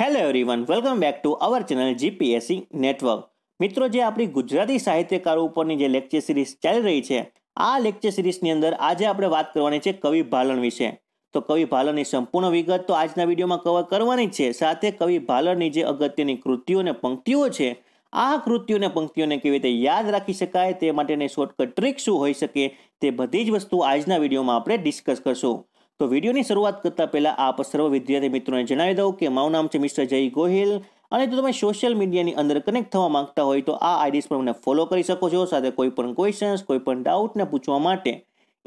hello everyone welcome back to our channel GPSC network મિત્રો જે આપણી ગુજરાતી સાહિત્યકારો ઉપરની જે લેક્ચર સિરીઝ ચાલી રહી છે આ લેક્ચર સિરીઝની અંદર આજે આપણે વાત કરવાની છે કવિ ભાલણ વિશે તો કવિ ભાલણની સંપૂર્ણ વિગત તો આજના વિડીયોમાં કવર કરવાની છે સાથે કવિ ભાલણની જે અગત્યની કૃતિઓ અને પંક્તિઓ છે આ કૃતિઓ અને પંક્તિઓને કેવી રીતે યાદ રાખી શકાય તે માટેની શોર્ટકટ ટ્રીક શું હોઈ શકે તે બધી જ વસ્તુ આજના વિડીયોમાં આપણે ડિસ્કસ કરશું તો વિડીયોની શરૂઆત કરતાં પહેલાં આપ સર્વ વિદ્યાર્થી મિત્રોને જણાવી દઉં કે મારું નામ છે મિસ્ટર જય ગોહિલ અને જો તમે સોશિયલ મીડિયાની અંદર કનેક્ટ થવા માંગતા હોય તો આ આઈડીસ પર મને ફોલો કરી શકો છો સાથે કોઈ પણ ક્વેશ્ચન્સ કોઈ પણ ડાઉટને પૂછવા માટે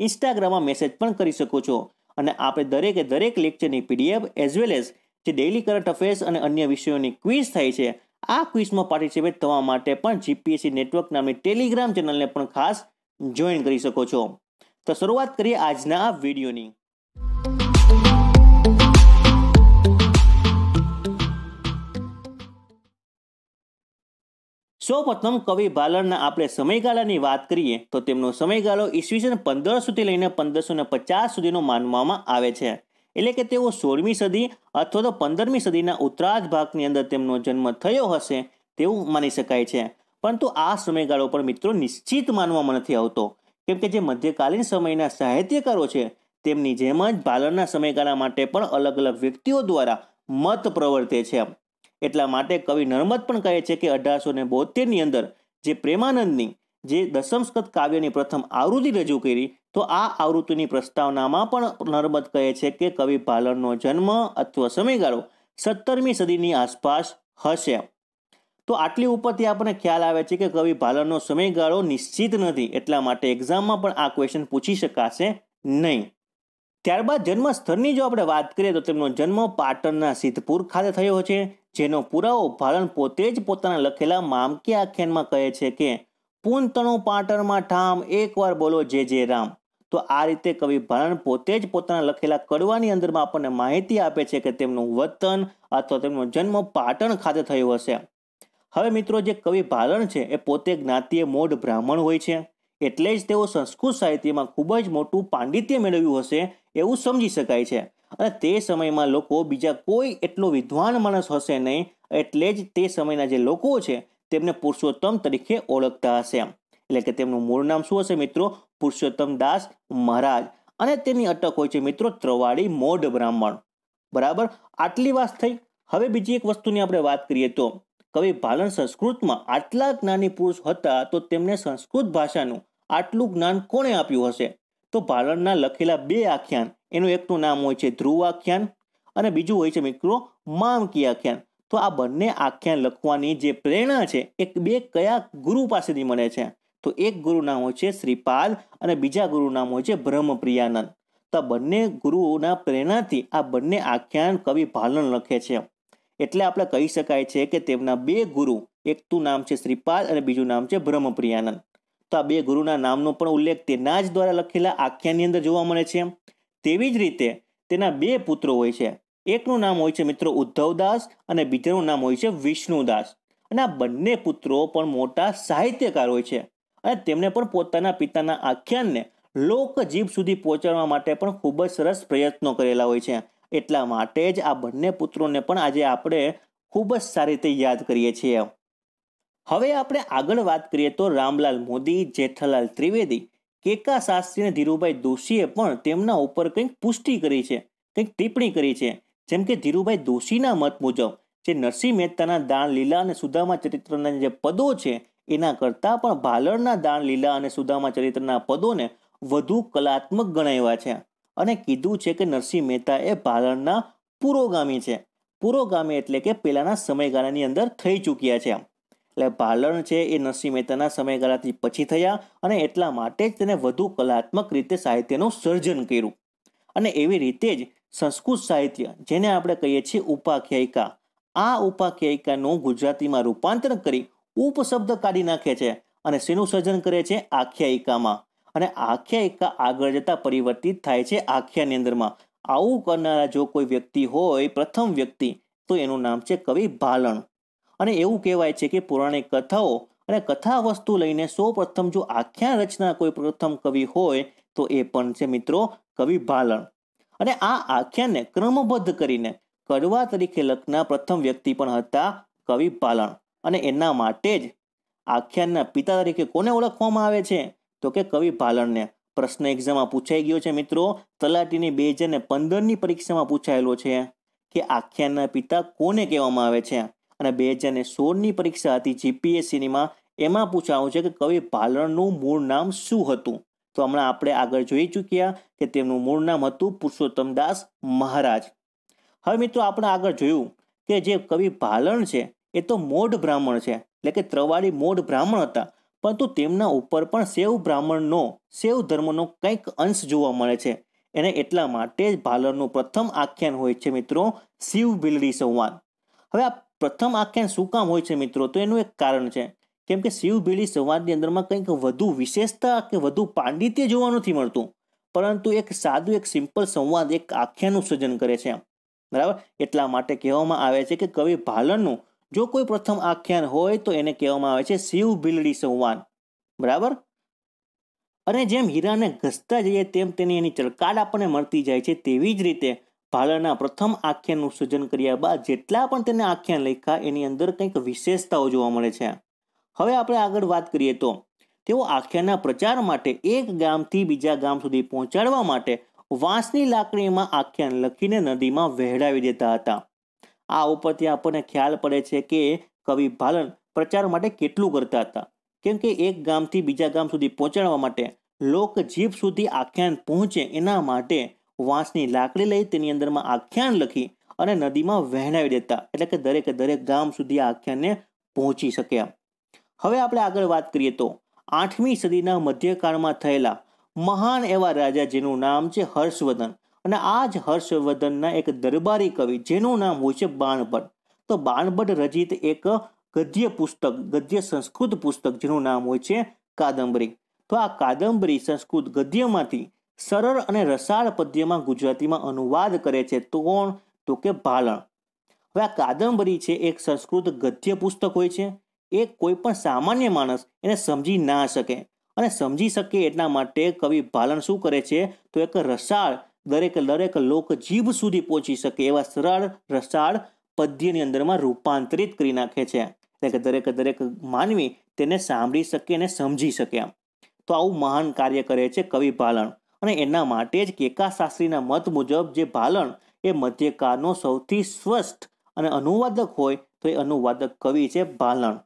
ઇન્સ્ટાગ્રામમાં મેસેજ પણ કરી શકો છો અને આપણે દરેકે દરેક લેક્ચરની પીડીએફ એઝ વેલ એઝ જે ડેઇલી કરંટ અફેર્સ અને અન્ય વિષયોની ક્વિઝ થાય છે આ ક્વિઝમાં પાર્ટિસિપેટ થવા માટે પણ જીપીએસસી નેટવર્ક નામની ટેલિગ્રામ ચેનલને પણ ખાસ જોઈન કરી શકો છો તો શરૂઆત કરીએ આજના આ વિડીયોની સૌપ્રથમ કવિ ભાલણના આપણે સમયગાળાની વાત કરીએ તો તેમનો સમયગાળો ઈસવીસન પંદરસોથી લઈને પંદરસો ને પચાસ સુધીનો માનવામાં આવે છે એટલે કે તેઓ સોળમી સદી અથવા તો પંદરમી સદીના ઉત્તરાર્ધ ભાગની અંદર તેમનો જન્મ થયો હશે તેવું માની શકાય છે પરંતુ આ સમયગાળો પણ મિત્રો નિશ્ચિત માનવામાં નથી આવતો કેમ કે જે મધ્યકાલીન સમયના સાહિત્યકારો છે તેમની જેમ જ ભાલણના સમયગાળા માટે પણ અલગ અલગ વ્યક્તિઓ દ્વારા મત પ્રવર્તે છે એટલા માટે કવિ નર્મદ પણ કહે છે કે અઢારસો ને બોતેરની અંદર જે પ્રેમાનંદની જે દશમસ્કત કાવ્યની પ્રથમ આવૃત્તિ રજૂ કરી તો આ આવૃત્તિની પ્રસ્તાવનામાં પણ નર્મદ કહે છે કે કવિ ભાલણનો જન્મ અથવા સમયગાળો સત્તરમી સદીની આસપાસ હશે તો આટલી ઉપરથી આપણને ખ્યાલ આવે છે કે કવિ ભાલણનો સમયગાળો નિશ્ચિત નથી એટલા માટે એક્ઝામમાં પણ આ ક્વેશ્ચન પૂછી શકાશે નહીં ત્યારબાદ જન્મસ્થળની જો આપણે વાત કરીએ તો તેમનો જન્મ પાટણના સિદ્ધપુર ખાતે થયો છે જેનો પુરાવો ભાલણ પોતે જ પોતાના લખેલા મામકી આખ્યાનમાં કહે છે કે પૂનતણું પાટણમાં ઠામ એકવાર બોલો જે જે રામ તો આ રીતે કવિ ભાલણ પોતે જ પોતાના લખેલા કડવાની અંદરમાં આપણને માહિતી આપે છે કે તેમનું વતન અથવા તેમનો જન્મ પાટણ ખાતે થયો હશે હવે મિત્રો જે કવિ ભાલણ છે એ પોતે જ્ઞાતિએ મોઢ બ્રાહ્મણ હોય છે એટલે જ તેઓ સંસ્કૃત સાહિત્યમાં ખૂબ જ મોટું પાંડિત્ય મેળવ્યું હશે એવું સમજી શકાય છે અને તે સમયમાં લોકો બીજા કોઈ એટલો વિદ્વાન માણસ હશે નહીં એટલે જ તે સમયના જે લોકો છે તેમને પુરુષોત્તમ તરીકે ઓળખતા હશે એટલે કે તેમનું મૂળ નામ શું હશે મિત્રો પુરુષોત્તમ દાસ મહારાજ અને તેની અટક હોય છે મિત્રો ત્રવાડી મોઢ બ્રાહ્મણ બરાબર આટલી વાત થઈ હવે બીજી એક વસ્તુની આપણે વાત કરીએ તો કવિ ભાલન સંસ્કૃતમાં આટલા જ્ઞાની પુરુષ હતા તો તેમને સંસ્કૃત ભાષાનું આટલું જ્ઞાન કોણે આપ્યું હશે તો ભાલણના લખેલા બે આખ્યાન એનું એકનું નામ હોય છે ધ્રુવ આખ્યાન અને બીજું હોય છે મિત્રો મામકી આખ્યાન તો આ બંને આખ્યાન લખવાની જે પ્રેરણા છે એ બે કયા ગુરુ પાસેથી મળે છે તો એક ગુરુ નામ હોય છે શ્રીપાલ અને બીજા ગુરુ નામ હોય છે બ્રહ્મપ્રિયાનંદ તો આ બંને ગુરુઓના પ્રેરણાથી આ બંને આખ્યાન કવિ ભાલણ લખે છે એટલે આપણે કહી શકાય છે કે તેમના બે ગુરુ એકનું નામ છે શ્રીપાલ અને બીજું નામ છે બ્રહ્મપ્રિયાનંદ તો આ બે ગુરુના નામનો પણ ઉલ્લેખ તેના જ દ્વારા લખેલા આખ્યાનની અંદર જોવા મળે છે તેવી જ રીતે તેના બે પુત્રો હોય છે એકનું નામ હોય છે મિત્રો ઉદ્ધવદાસ અને બીજાનું નામ હોય છે વિષ્ણુદાસ અને આ બંને પુત્રો પણ મોટા સાહિત્યકાર હોય છે અને તેમને પણ પોતાના પિતાના આખ્યાનને લોકજીભ સુધી પહોંચાડવા માટે પણ ખૂબ જ સરસ પ્રયત્નો કરેલા હોય છે એટલા માટે જ આ બંને પુત્રોને પણ આજે આપણે ખૂબ જ સારી રીતે યાદ કરીએ છીએ હવે આપણે આગળ વાત કરીએ તો રામલાલ મોદી જેઠાલાલ ત્રિવેદી કેકા શાસ્ત્રી અને ધીરુભાઈ દોશીએ પણ તેમના ઉપર કંઈક પુષ્ટિ કરી છે કંઈક ટિપ્પણી કરી છે જેમ કે ધીરુભાઈ દોશીના મત મુજબ જે નરસિંહ મહેતાના દાન લીલા અને સુદામા ચરિત્રના જે પદો છે એના કરતાં પણ ભાલણના દાન લીલા અને સુદામા ચરિત્રના પદોને વધુ કલાત્મક ગણાવ્યા છે અને કીધું છે કે નરસિંહ મહેતા એ ભાલણના પુરોગામી છે પુરોગામી એટલે કે પહેલાંના સમયગાળાની અંદર થઈ ચૂક્યા છે એટલે ભાલણ છે એ નરસિંહ મહેતાના સમયગાળાથી પછી થયા અને એટલા માટે જ તેને વધુ કલાત્મક રીતે સાહિત્યનું સર્જન કર્યું અને એવી રીતે જ સંસ્કૃત સાહિત્ય જેને આપણે કહીએ છીએ ઉપાખ્યાયિકા આ ઉપાખ્યાયિકાનું ગુજરાતીમાં રૂપાંતર કરી ઉપશબ્દ કાઢી નાખે છે અને શેનું સર્જન કરે છે આખ્યાયિકામાં અને આખ્યાયિકા આગળ જતાં પરિવર્તિત થાય છે આખ્યાની અંદરમાં આવું કરનારા જો કોઈ વ્યક્તિ હોય પ્રથમ વ્યક્તિ તો એનું નામ છે કવિ ભાલણ અને એવું કહેવાય છે કે પૌરાણિક કથાઓ અને કથા વસ્તુ લઈને સૌ પ્રથમ જો આખ્યાન રચના કોઈ પ્રથમ કવિ હોય તો એ પણ છે મિત્રો કવિ ભાલણ અને આ આખ્યાનને ક્રમબદ્ધ કરીને કડવા તરીકે લખના પ્રથમ વ્યક્તિ પણ હતા કવિ ભાલણ અને એના માટે જ આખ્યાનના પિતા તરીકે કોને ઓળખવામાં આવે છે તો કે કવિ ભાલણને પ્રશ્ન એક્ઝામમાં પૂછાઈ ગયો છે મિત્રો તલાટીની બે હજાર પંદરની પરીક્ષામાં પૂછાયેલો છે કે આખ્યાનના પિતા કોને કહેવામાં આવે છે અને બે હજાર સોળની પરીક્ષા હતી જીપીએસસીનીમાં એમાં પૂછાયું છે કે કવિ ભાલણનું મૂળ નામ શું હતું તો હમણાં આપણે આગળ જોઈ ચૂક્યા કે તેમનું મૂળ નામ હતું પુરુષોત્તમ દાસ મહારાજ હવે મિત્રો આપણે આગળ જોયું કે જે કવિ ભાલણ છે એ તો મોઢ બ્રાહ્મણ છે એટલે કે ત્રવાડી મોઢ બ્રાહ્મણ હતા પરંતુ તેમના ઉપર પણ શૈવ બ્રાહ્મણનો શૈવ ધર્મનો કંઈક અંશ જોવા મળે છે એને એટલા માટે જ ભાલણનું પ્રથમ આખ્યાન હોય છે મિત્રો શિવ બિલડી સંવાદ હવે આ પ્રથમ આખ્યાન શું કામ હોય છે મિત્રો તો એનું એક કારણ છે કેમ કે શિવ શિવભેળી સંવાદની અંદરમાં કંઈક વધુ વિશેષતા કે વધુ પાંડિત્ય જોવા નથી મળતું પરંતુ એક સાદું એક સિમ્પલ સંવાદ એક આખ્યાનું સર્જન કરે છે બરાબર એટલા માટે કહેવામાં આવે છે કે કવિ ભાલણનું જો કોઈ પ્રથમ આખ્યાન હોય તો એને કહેવામાં આવે છે શિવ ભીલડી સંવાદ બરાબર અને જેમ હીરાને ઘસતા જઈએ તેમ તેની એની ચળકાટ આપણને મળતી જાય છે તેવી જ રીતે ભાલાના પ્રથમ આખ્યાનનું સર્જન કર્યા બાદ જેટલા પણ તેને આખ્યાન લખ્યા એની અંદર કંઈક વિશેષતાઓ જોવા મળે છે હવે આપણે આગળ વાત કરીએ તો તેઓ આખ્યાનના પ્રચાર માટે એક ગામથી બીજા ગામ સુધી પહોંચાડવા માટે વાંસની લાકડીમાં આખ્યાન લખીને નદીમાં વહેડાવી દેતા હતા આ ઉપરથી આપણને ખ્યાલ પડે છે કે કવિ ભાલન પ્રચાર માટે કેટલું કરતા હતા કેમ કે એક ગામથી બીજા ગામ સુધી પહોંચાડવા માટે લોક લોકજીભ સુધી આખ્યાન પહોંચે એના માટે વાંસની લાકડી લઈ તેની અંદરમાં આખ્યાન લખી અને નદીમાં વહેણાવી દેતા એટલે કે દરેકે દરેક ગામ સુધી આ આખ્યાનને પહોંચી શક્યા હવે આપણે આગળ વાત કરીએ તો આઠમી સદીના મધ્યકાળમાં થયેલા મહાન એવા રાજા જેનું નામ છે હર્ષવર્ધન અને આ જ હર્ષવર્ધનના એક દરબારી કવિ જેનું નામ હોય છે બાણભટ્ટ તો બાણભટ્ટ રચિત એક ગદ્ય પુસ્તક ગદ્ય સંસ્કૃત પુસ્તક જેનું નામ હોય છે કાદંબરી તો આ કાદંબરી સંસ્કૃત ગદ્યમાંથી સરળ અને રસાળ પદ્યમાં ગુજરાતીમાં અનુવાદ કરે છે તો કોણ તો કે ભાલણ હવે આ કાદંબરી છે એક સંસ્કૃત ગદ્ય પુસ્તક હોય છે એ કોઈ પણ સામાન્ય માણસ એને સમજી ના શકે અને સમજી શકે એટલા માટે કવિ ભાલણ શું કરે છે તો એક રસાળ દરેક દરેક લોક જીભ સુધી પહોંચી શકે એવા સરળ રસાળ પદ્યની અંદરમાં રૂપાંતરિત કરી નાખે છે એટલે કે દરેક દરેક માનવી તેને સાંભળી શકે અને સમજી શકે તો આવું મહાન કાર્ય કરે છે કવિ ભાલણ અને એના માટે જ કેકા શાસ્ત્રીના મત મુજબ જે ભાલણ એ મધ્યકાળનો સૌથી સ્વસ્થ અને અનુવાદક હોય તો એ અનુવાદક કવિ છે ભાલણ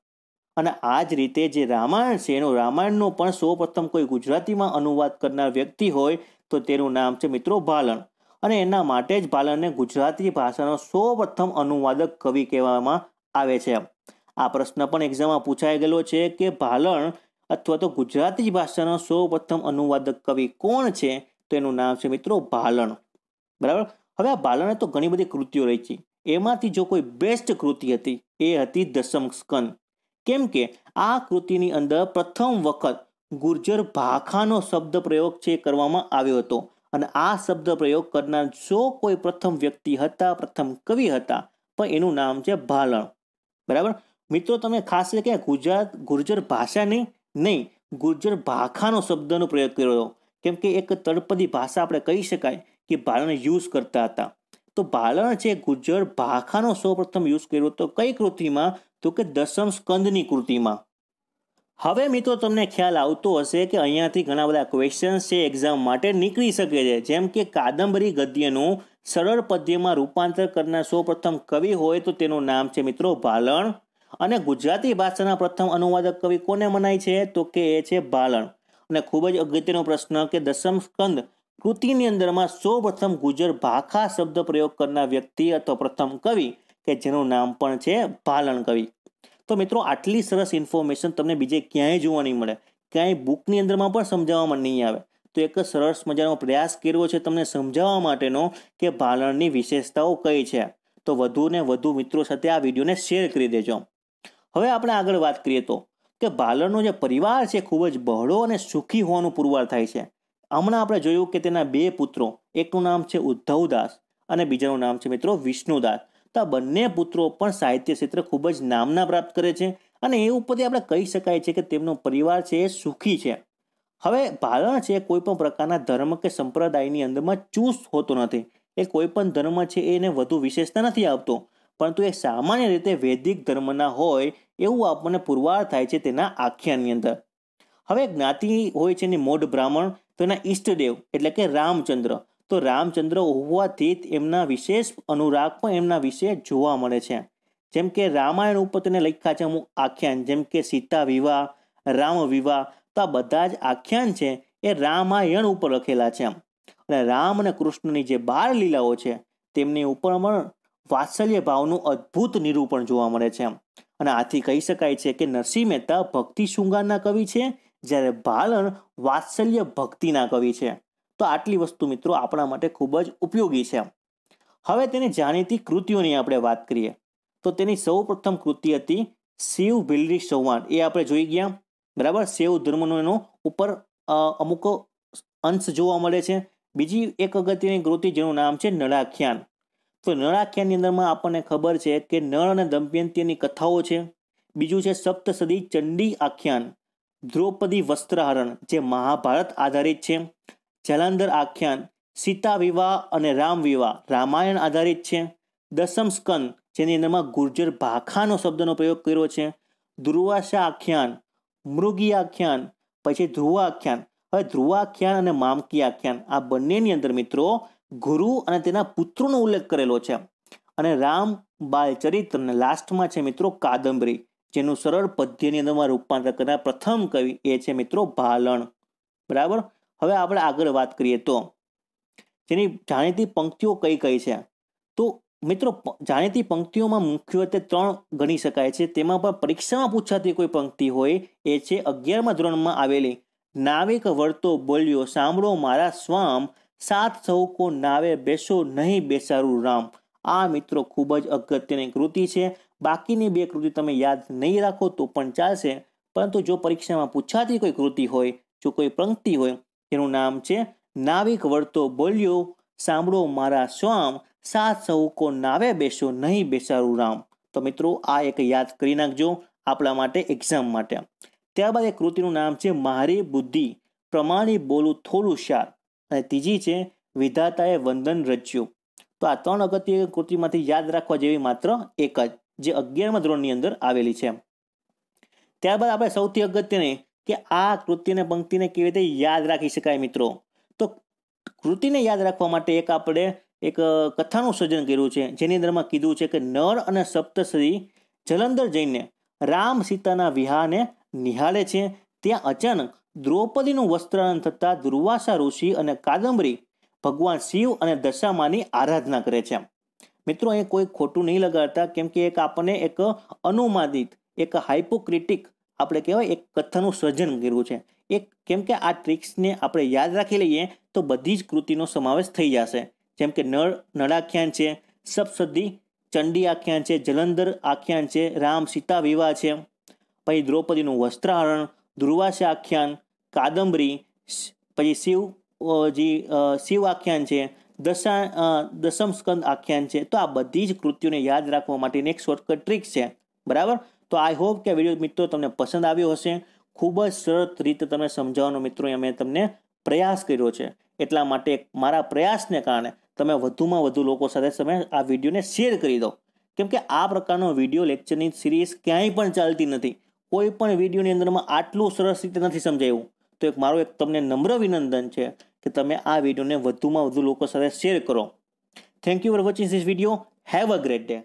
અને આ જ રીતે જે રામાયણ છે એનો રામાયણનો પણ સૌપ્રથમ કોઈ ગુજરાતીમાં અનુવાદ કરનાર વ્યક્તિ હોય તો તેનું નામ છે મિત્રો ભાલણ અને એના માટે જ ભાલણને ગુજરાતી ભાષાનો સૌપ્રથમ અનુવાદક કવિ કહેવામાં આવે છે આ પ્રશ્ન પણ એક્ઝામમાં પૂછાઈ ગયેલો છે કે ભાલણ અથવા તો ગુજરાતી ભાષાનો સૌપ્રથમ અનુવાદક કવિ કોણ છે તો એનું નામ છે મિત્રો ભાલણ બરાબર હવે આ ભાલણે તો ઘણી બધી કૃતિઓ રહી છે એમાંથી જો કોઈ બેસ્ટ કૃતિ હતી એ હતી દસમ સ્કંદ કેમ કે આ કૃતિની અંદર પ્રથમ વખત ગુર્જર ભાખાનો શબ્દ પ્રયોગ છે કરવામાં આવ્યો હતો અને આ શબ્દ પ્રયોગ કરનાર જો કોઈ પ્રથમ વ્યક્તિ હતા પ્રથમ કવિ હતા પણ એનું નામ છે ભાલણ બરાબર મિત્રો તમે ખાસ કે ગુજરાત ગુર્જર ભાષાની નહીં ગુર્જર ભાખાનો શબ્દનો પ્રયોગ કર્યો હતો કેમ કે એક તળપદી ભાષા આપણે કહી શકાય કે ભાલણ યુઝ કરતા હતા તો ભાલણ છે ગુર્જર ભાખાનો સૌપ્રથમ યુઝ કર્યો હતો કઈ કૃતિમાં તો કે દસમ સ્કંદની કૃતિમાં હવે મિત્રો તમને ખ્યાલ આવતો હશે કે અહીંયાથી ઘણા બધા ક્વેશ્ચન્સ છે એક્ઝામ માટે નીકળી શકે છે જેમ કે કાદંબરી ગદ્યનું સરળ પદ્યમાં રૂપાંતર કરનાર સૌપ્રથમ કવિ હોય તો તેનું નામ છે મિત્રો ભાલણ અને ગુજરાતી ભાષાના પ્રથમ અનુવાદક કવિ કોને મનાય છે તો કે એ છે ભાલણ અને ખૂબ જ અગત્યનો પ્રશ્ન કે દસમ સ્કંદ કૃતિની અંદરમાં સૌ પ્રથમ ગુજર ભાખા શબ્દ પ્રયોગ કરનાર વ્યક્તિ અથવા પ્રથમ કવિ કે જેનું નામ પણ છે ભાલણ કવિ તો મિત્રો આટલી સરસ ઇન્ફોર્મેશન તમને બીજે ક્યાંય જોવા નહીં મળે ક્યાંય બુકની અંદરમાં પણ સમજાવવામાં નહીં આવે તો એક સરસ મજાનો પ્રયાસ કર્યો છે તમને સમજાવવા માટેનો કે ભાલણની વિશેષતાઓ કઈ છે તો વધુ ને વધુ મિત્રો સાથે આ વિડીયોને શેર કરી દેજો હવે આપણે આગળ વાત કરીએ તો કે ભાલણનો જે પરિવાર છે ખૂબ જ બહોળો અને સુખી હોવાનું પુરવાર થાય છે હમણાં આપણે જોયું કે તેના બે પુત્રો એકનું નામ છે ઉદ્ધવદાસ અને બીજાનું નામ છે મિત્રો વિષ્ણુદાસ તો આ બંને પુત્રો પણ સાહિત્ય ક્ષેત્રે ખૂબ જ નામના પ્રાપ્ત કરે છે અને એ ઉપરથી આપણે કહી શકાય છે કે તેમનો પરિવાર છે એ સુખી છે હવે ભાલણ છે કોઈ પણ પ્રકારના ધર્મ કે સંપ્રદાયની અંદરમાં ચૂસ હોતો નથી એ કોઈ પણ ધર્મ છે એને વધુ વિશેષતા નથી આવતો પરંતુ એ સામાન્ય રીતે વૈદિક ધર્મના હોય એવું આપણને પુરવાર થાય છે તેના આખ્યાનની અંદર હવે જ્ઞાતિ હોય છે ને મોઢ બ્રાહ્મણ તો એના ઈષ્ટદેવ એટલે કે રામચંદ્ર તો રામચંદ્ર હોવાથી એમના વિશેષ અનુરાગ પણ એમના વિશે જોવા મળે છે જેમ કે રામાયણ ઉપર તેને લખ્યા છે અમુક આખ્યાન જેમ કે સીતા વિવાહ રામ વિવાહ તો આ બધા જ આખ્યાન છે એ રામાયણ ઉપર લખેલા છે અને રામ અને કૃષ્ણની જે બાર લીલાઓ છે તેમની ઉપર પણ વાત્સલ્ય ભાવનું અદ્ભુત નિરૂપણ જોવા મળે છે અને આથી કહી શકાય છે કે નરસિંહ મહેતા ભક્તિ શૃંગારના કવિ છે જ્યારે ભાલણ વાત્સલ્ય ભક્તિના કવિ છે તો આટલી વસ્તુ મિત્રો આપણા માટે ખૂબ જ ઉપયોગી છે હવે તેને જાણીતી કૃતિઓની આપણે વાત કરીએ તો તેની સૌપ્રથમ કૃતિ હતી શિવ ભીલરી સંવાદ એ આપણે જોઈ ગયા બરાબર શિવ ધર્મનો એનો ઉપર અમુક અંશ જોવા મળે છે બીજી એક અગત્યની કૃતિ જેનું નામ છે નળાખ્યાન તો નળાખ્યાની અંદરમાં આપણને ખબર છે કે નળ અને દમયંતીની કથાઓ છે બીજું છે સપ્તસદી ચંડી આખ્યાન દ્રૌપદી વસ્ત્રહરણ જે મહાભારત આધારિત છે જલાંધર આખ્યાન સીતા વિવાહ અને રામ વિવાહ રામાયણ આધારિત છે દસમ સ્કંદ જેની અંદરમાં ગુર્જર ભાખાનો શબ્દનો પ્રયોગ કર્યો છે ધ્રુવાશા આખ્યાન મૃગી આખ્યાન પછી ધ્રુવા આખ્યાન હવે ધ્રુવા આખ્યાન અને મામકી આખ્યાન આ બંનેની અંદર મિત્રો ગુરુ અને તેના પુત્રોનો ઉલ્લેખ કરેલો છે અને રામ બાલચરિત્ર અને લાસ્ટમાં છે મિત્રો કાદંબરી જેનું સરળ પદ્યની અંદરમાં રૂપાંતર કરનાર પ્રથમ કવિ એ છે મિત્રો ભાલણ બરાબર હવે આપણે આગળ વાત કરીએ તો જેની જાણીતી પંક્તિઓ કઈ કઈ છે તો મિત્રો જાણીતી પંક્તિઓમાં મુખ્યત્વે ત્રણ ગણી શકાય છે તેમાં પણ પરીક્ષામાં પૂછાતી કોઈ પંક્તિ હોય એ છે અગિયારમા ધોરણમાં આવેલી નાવિક વર્તો બોલ્યો સાંભળો મારા સ્વામ સાત સૌ કો નાવે બેસો નહીં બેસારું રામ આ મિત્રો ખૂબ જ અગત્યની કૃતિ છે બાકીની બે કૃતિ તમે યાદ નહીં રાખો તો પણ ચાલશે પરંતુ જો પરીક્ષામાં પૂછાતી કોઈ કૃતિ હોય જો કોઈ પંક્તિ હોય એનું નામ છે નાવિક વળતો બોલ્યો સાંભળો મારા સ્વામ સાત સૌ કો નાવે બેસો નહીં બેસારું રામ તો મિત્રો આ એક યાદ કરી નાખજો આપણા માટે એક્ઝામ માટે ત્યારબાદ એ કૃતિનું નામ છે મારી બુદ્ધિ પ્રમાણે બોલું થોડું શાર અને ત્રીજી છે વિધાતાએ વંદન રચ્યું તો આ ત્રણ અગત્ય કૃતિમાંથી યાદ રાખવા જેવી માત્ર એક જ જે અગિયારમા ધોરણની અંદર આવેલી છે ત્યારબાદ આપણે સૌથી અગત્યની કે આ કૃતિને પંક્તિને કેવી રીતે યાદ રાખી શકાય મિત્રો તો કૃતિને યાદ રાખવા માટે એક આપણે એક કથાનું સર્જન કર્યું છે જેની અંદરમાં કીધું છે કે નર અને સપ્તશ્રી જલંધર જઈને રામ સીતાના વિહાને નિહાળે છે ત્યાં અચાનક દ્રૌપદીનું વસ્ત્રારણ થતાં દુર્વાસા ઋષિ અને કાદંબરી ભગવાન શિવ અને દશામાની આરાધના કરે છે મિત્રો અહીં કોઈ ખોટું નહીં લગાડતા કેમ કે એક આપણને એક અનુમાદિત એક હાઇપોક્રિટિક આપણે કહેવાય એક કથાનું સર્જન કર્યું છે એક કેમ કે આ ટ્રિક્સને આપણે યાદ રાખી લઈએ તો બધી જ કૃતિનો સમાવેશ થઈ જશે જેમ કે નળ નળાખ્યાન છે સપ્સદી ચંડી આખ્યાન છે જલંધર આખ્યાન છે રામ સીતા વિવાહ છે પછી દ્રૌપદીનું વસ્ત્રાહરણ ધ્રુવાશ આખ્યાન કાદંબરી પછી શિવ જે શિવ આખ્યાન છે દશા દસમ સ્કંદ આખ્યાન છે તો આ બધી જ કૃત્યોને યાદ રાખવા માટેની એક શોર્ટકટ ટ્રીક છે બરાબર તો આઈ હોપ કે વિડીયો મિત્રો તમને પસંદ આવ્યો હશે ખૂબ જ સરળ રીતે તમને સમજાવવાનો મિત્રો અમે તમને પ્રયાસ કર્યો છે એટલા માટે મારા પ્રયાસને કારણે તમે વધુમાં વધુ લોકો સાથે તમે આ વિડીયોને શેર કરી દો કેમ કે આ પ્રકારનો વિડીયો લેક્ચરની સિરીઝ ક્યાંય પણ ચાલતી નથી કોઈ પણ વિડીયોની અંદરમાં આટલું સરસ રીતે નથી સમજાયું તો એક મારું એક તમને નમ્ર વિનંદન છે કે તમે આ વિડીયોને વધુમાં વધુ લોકો સાથે શેર કરો thank you for watching this video have a great day